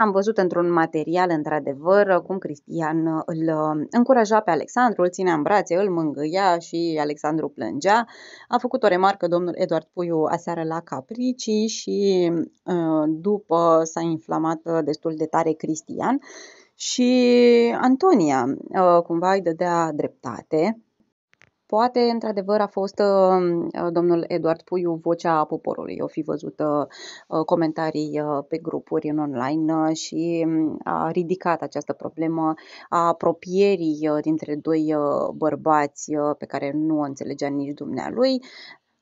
Am văzut într-un material, într-adevăr, cum Cristian îl uh, încuraja pe Alexandru, îl ținea în brațe, îl mângâia și Alexandru plângea. A făcut o remarcă domnul Eduard Puiu aseară la Caprici și uh, după s-a inflamat uh, destul de tare Cristian și Antonia cumva îi dădea dreptate Poate, într-adevăr, a fost uh, uh, domnul Eduard Puiu vocea poporului. Eu fi văzut uh, comentarii pe grupuri în online și mm, a ridicat această problemă a apropierii dintre doi bărbați pe care nu o înțelegea nici dumnealui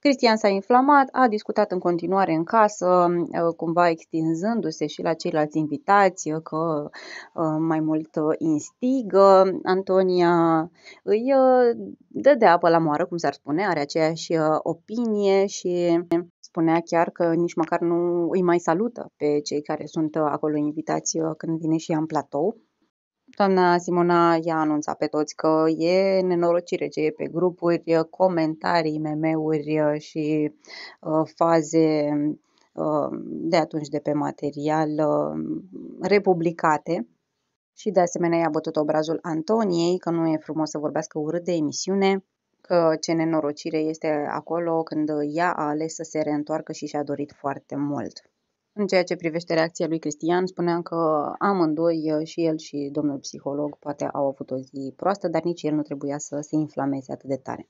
Cristian s-a inflamat, a discutat în continuare în casă, uh, cumva extinzându-se și la ceilalți invitați uh, că uh, mai mult instigă. Antonia îi dă de apă la moară, cum s-ar spune, are aceeași opinie și spunea chiar că nici măcar nu îi mai salută pe cei care sunt acolo invitați când vine și ea în platou. Doamna Simona i-a anunțat pe toți că e nenorocire ce e pe grupuri, comentarii, meme-uri uh, și uh, faze uh, de atunci de pe material uh, republicate. Și de asemenea i-a bătut obrazul Antoniei că nu e frumos să vorbească urât de emisiune, că ce nenorocire este acolo când ea a ales să se reîntoarcă și și-a dorit foarte mult. În ceea ce privește reacția lui Cristian, spuneam că amândoi, și el și domnul psiholog, poate au avut o zi proastă, dar nici el nu trebuia să se inflameze atât de tare.